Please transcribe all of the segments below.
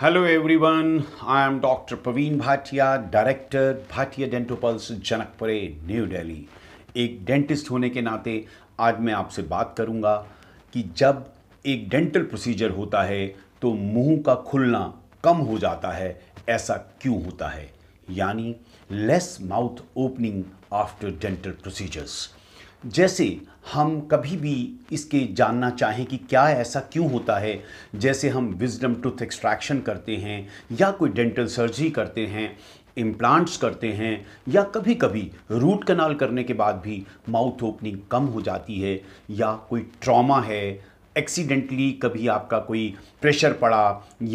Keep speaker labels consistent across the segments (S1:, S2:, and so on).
S1: hello everyone I am doctor Praveen Bhatia director Bhatia Dentoplus Janakpuri new Delhi एक dentist होने के नाते आज मैं आपसे बात करूंगा कि जब एक डेंटल प्रोसीजर होता है तो मुंह का खुलना कम हो जाता है ऐसा क्यों होता है यानी less mouth opening after dental procedures जैसे हम कभी भी इसके जानना चाहें कि क्या ऐसा क्यों होता है जैसे हम विजडम टूथ एक्सट्रैक्शन करते हैं या कोई डेंटल सर्जरी करते हैं इम्प्लांट्स करते हैं या कभी कभी रूट कनाल करने के बाद भी माउथ ओपनिंग कम हो जाती है या कोई ट्रॉमा है एक्सीडेंटली कभी आपका कोई प्रेशर पड़ा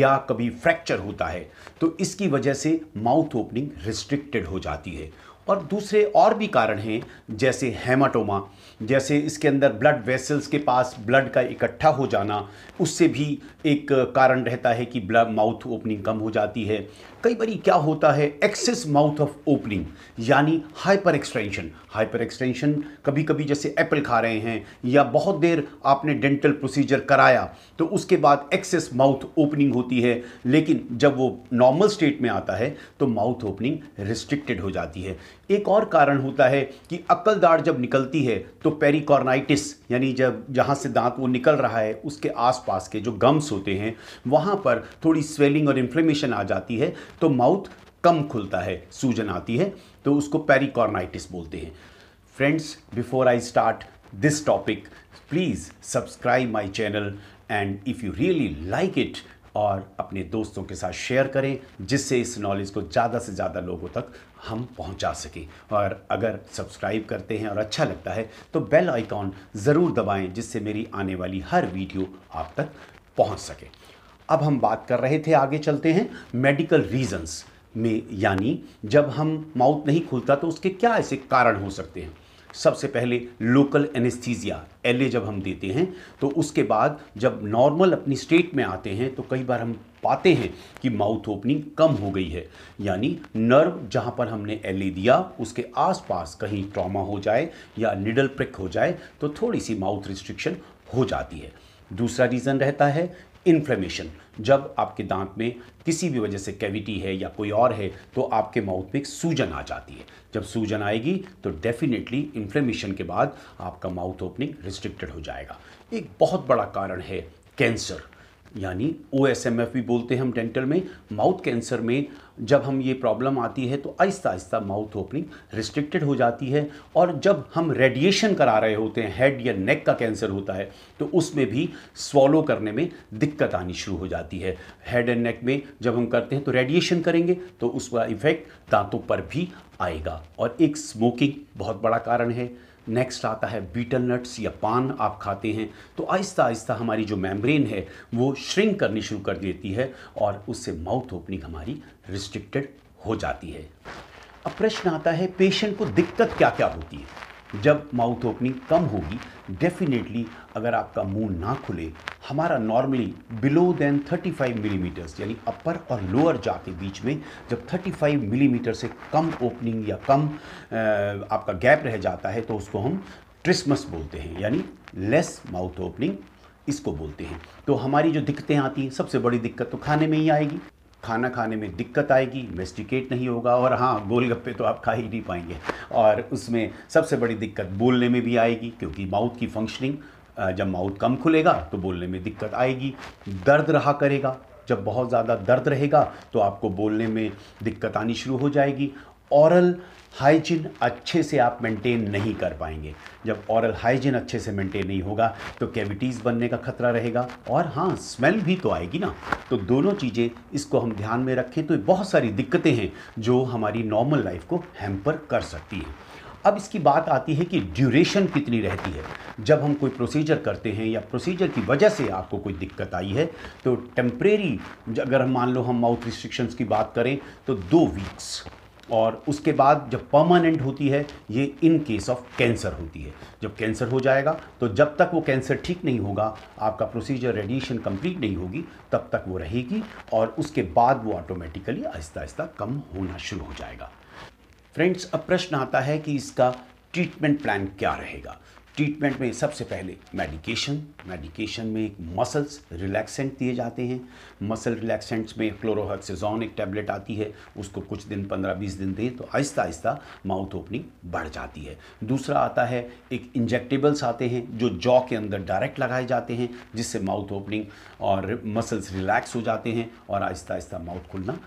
S1: या कभी फ्रैक्चर होता है तो इसकी वजह से माउथ ओपनिंग रिस्ट्रिक्टेड हो जाती है और दूसरे और भी कारण हैं जैसे हेमाटोमा जैसे इसके अंदर ब्लड वेसल्स के पास ब्लड का इकट्ठा हो जाना उससे भी एक कारण रहता है कि ब्लड माउथ ओपनिंग कम हो जाती है कई बार क्या होता है एक्सेस माउथ ऑफ ओपनिंग यानी हाइपर एक्सटेंशन हाइपर एक्सटेंशन कभी कभी जैसे एप्पल खा रहे हैं या बहुत देर आपने डेंटल प्रोसीजर कराया तो उसके बाद एक्सेस माउथ ओपनिंग होती है लेकिन जब वो नॉर्मल स्टेट में आता है तो माउथ ओपनिंग रिस्ट्रिक्टेड हो जाती है एक और कारण होता है कि अक्लदार जब निकलती है तो पेरिकॉर्नाइटिस यानी जब जहाँ से दांत वो निकल रहा है उसके आसपास के जो गम्स होते हैं वहाँ पर थोड़ी स्वेलिंग और इन्फ्लेमेशन आ जाती है तो माउथ कम खुलता है सूजन आती है तो उसको पेरिकॉर्नाइटिस बोलते हैं friends before I start this topic please subscribe my channel and if you really like it और अपने दोस्तों के साथ शेयर करें जिससे इस नॉलेज को ज़्यादा से ज़्यादा लोगों तक हम पहुंचा सकें और अगर सब्सक्राइब करते हैं और अच्छा लगता है तो बेल आइकॉन ज़रूर दबाएं जिससे मेरी आने वाली हर वीडियो आप तक पहुंच सके अब हम बात कर रहे थे आगे चलते हैं मेडिकल रीजंस में यानी जब हम माउथ नहीं खुलता तो उसके क्या ऐसे कारण हो सकते हैं सबसे पहले लोकल एनेस्थीजिया एल जब हम देते हैं तो उसके बाद जब नॉर्मल अपनी स्टेट में आते हैं तो कई बार हम पाते हैं कि माउथ ओपनिंग कम हो गई है यानी नर्व जहाँ पर हमने एल दिया उसके आसपास कहीं ट्रॉमा हो जाए या निडल प्रिक हो जाए तो थोड़ी सी माउथ रिस्ट्रिक्शन हो जाती है दूसरा रीज़न रहता है इन्फ्लेमेशन जब आपके दांत में किसी भी वजह से कैविटी है या कोई और है तो आपके माउथ में एक सूजन आ जाती है जब सूजन आएगी तो डेफिनेटली इन्फ्लेमेशन के बाद आपका माउथ ओपनिंग रिस्ट्रिक्टेड हो जाएगा एक बहुत बड़ा कारण है कैंसर यानी ओ एस एम एफ भी बोलते हैं हम डेंटल में माउथ कैंसर में जब हम ये प्रॉब्लम आती है तो आहिस्ता आहिस्ता माउथ ओपनिंग रिस्ट्रिक्टेड हो जाती है और जब हम रेडिएशन करा रहे होते हैं हेड या नेक का कैंसर होता है तो उसमें भी स्वॉलो करने में दिक्कत आनी शुरू हो जाती है हेड एंड नेक में जब हम करते हैं तो रेडिएशन करेंगे तो उसका इफेक्ट दांतों पर भी आएगा और एक स्मोकिंग बहुत बड़ा कारण है नेक्स्ट आता है बीटल नट्स या पान आप खाते हैं तो आहिस्ता आहिस्ता हमारी जो मेम्ब्रेन है वो श्रिंक करनी शुरू कर देती है और उससे माउथ ओपनिंग हमारी रिस्ट्रिक्टेड हो जाती है अब प्रश्न आता है पेशेंट को दिक्कत क्या क्या होती है जब माउथ ओपनिंग कम होगी डेफिनेटली अगर आपका मुंह ना खुले हमारा normally below than 35 millimetres mm, यानी अपर और लोअर जा के बीच में जब 35 मिलीमीटर mm से कम ओपनिंग या कम आपका गैप रह जाता है तो उसको हम ट्रिसमस बोलते हैं यानी लेस माउथ ओपनिंग इसको बोलते हैं तो हमारी जो दिक्कतें आती हैं सबसे बड़ी दिक्कत तो खाने में ही आएगी खाना खाने में दिक्कत आएगी मेस्टिकेट नहीं होगा और हाँ गोलगप्पे तो आप खा ही नहीं पाएंगे और उसमें सबसे बड़ी दिक्कत बोलने में भी आएगी क्योंकि माउथ की फंक्शनिंग जब माउथ कम खुलेगा तो बोलने में दिक्कत आएगी दर्द रहा करेगा जब बहुत ज़्यादा दर्द रहेगा तो आपको बोलने में दिक्कत आनी शुरू हो जाएगी औरल हाइजीन अच्छे से आप मेंटेन नहीं कर पाएंगे जब औरल हाइजीन अच्छे से मेंटेन नहीं होगा तो कैविटीज़ बनने का खतरा रहेगा और हाँ स्मेल भी तो आएगी ना तो दोनों चीज़ें इसको हम ध्यान में रखें तो बहुत सारी दिक्कतें हैं जो हमारी नॉर्मल लाइफ को हैम्पर कर सकती हैं अब इसकी बात आती है कि ड्यूरेशन कितनी रहती है जब हम कोई प्रोसीजर करते हैं या प्रोसीजर की वजह से आपको कोई दिक्कत आई है तो टेम्परेरी अगर हम मान लो हम माउथ रिस्ट्रिक्शंस की बात करें तो दो वीक्स और उसके बाद जब परमानेंट होती है ये इन केस ऑफ कैंसर होती है जब कैंसर हो जाएगा तो जब तक वो कैंसर ठीक नहीं होगा आपका प्रोसीजर रेडिएशन कंप्लीट नहीं होगी तब तक वो रहेगी और उसके बाद वो ऑटोमेटिकली आहिस्ता आहिस्ता कम होना शुरू हो जाएगा फ्रेंड्स अब प्रश्न आता है कि इसका ट्रीटमेंट प्लान क्या रहेगा ट्रीटमेंट में सबसे पहले मेडिकेशन मेडिकेशन में मसल्स रिलैक्सेंट दिए जाते हैं मसल रिलैक्सेंट्स में फ्लोरोहक्सेजोन एक टैबलेट आती है उसको कुछ दिन 15-20 दिन दें तो आहिस्ता आहिस्ता माउथ ओपनिंग बढ़ जाती है दूसरा आता है एक इंजेक्टेबल्स आते हैं जो जॉ के अंदर डायरेक्ट लगाए जाते हैं जिससे माउथ ओपनिंग और मसल्स रिलैक्स हो जाते हैं और आहिस्ता आहिस्ता माउथ खुलना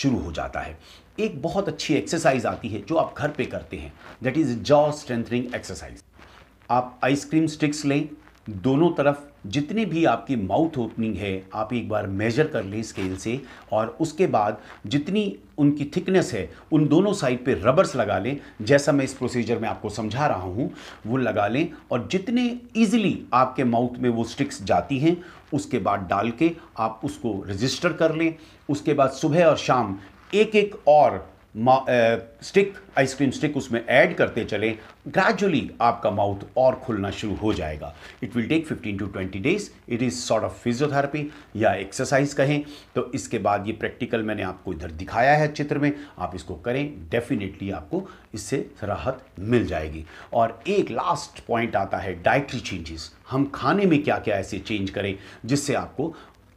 S1: शुरू हो जाता है एक बहुत अच्छी एक्सरसाइज आती है जो आप घर पर करते हैं that is jaw strengthening exercise आप आइसक्रीम स्टिक्स लें दोनों तरफ जितनी भी आपकी माउथ ओपनिंग है आप एक बार मेजर कर लें स्केल से और उसके बाद जितनी उनकी थिकनेस है उन दोनों साइड पे रबर्स लगा लें जैसा मैं इस प्रोसीजर में आपको समझा रहा हूँ वो लगा लें और जितने इजीली आपके माउथ में वो स्टिक्स जाती हैं उसके बाद डाल के आप उसको रजिस्टर कर लें उसके बाद सुबह और शाम एक एक और स्टिक आइसक्रीम स्टिक उसमें ऐड करते चले ग्रेजुअली आपका माउथ और खुलना शुरू हो जाएगा it will take 15 to 20 days it is sort of physiotherapy या एक्सरसाइज कहें तो इसके बाद ये प्रैक्टिकल मैंने आपको इधर दिखाया है चित्र में आप इसको करें डेफिनेटली आपको इससे राहत मिल जाएगी और एक लास्ट पॉइंट आता है डाइट्री चेंजेस हम खाने में क्या क्या ऐसे चेंज करें जिससे आपको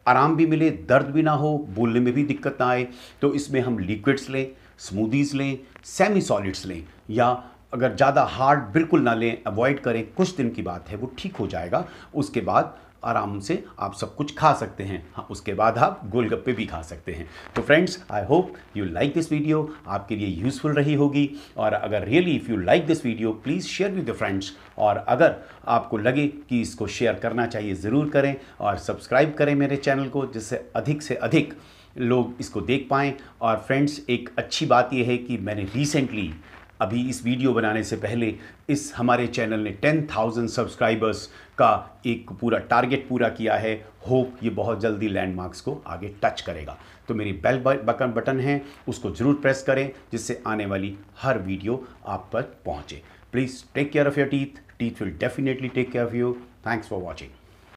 S1: आराम भी मिले दर्द भी ना हो बोलने में भी दिक्कत ना आए तो इसमें हम लिक्विड्स लें स्मूदीज़ लें सेमी सॉलिड्स लें या अगर ज़्यादा हार्ड बिल्कुल ना लें अवॉइड करें कुछ दिन की बात है वो ठीक हो जाएगा उसके बाद आराम से आप सब कुछ खा सकते हैं हाँ उसके बाद आप गोलगप्पे भी खा सकते हैं तो friends I hope you like this video आपके लिए यूज़फुल रही होगी और अगर really if you like this video please share with the friends और अगर आपको लगे कि इसको शेयर करना चाहिए ज़रूर करें और सब्सक्राइब करें मेरे चैनल को जिससे अधिक से अधिक लोग इसको देख पाएँ और फ्रेंड्स एक अच्छी बात यह है कि मैंने रिसेंटली अभी इस वीडियो बनाने से पहले इस हमारे चैनल ने 10,000 सब्सक्राइबर्स का एक पूरा टारगेट पूरा किया है होप ये बहुत जल्दी लैंडमार्क्स को आगे टच करेगा तो मेरी बेल बकन बटन है उसको ज़रूर प्रेस करें जिससे आने वाली हर वीडियो आप पर पहुँचे please take care of your teeth teeth will definitely take care of you thanks for watching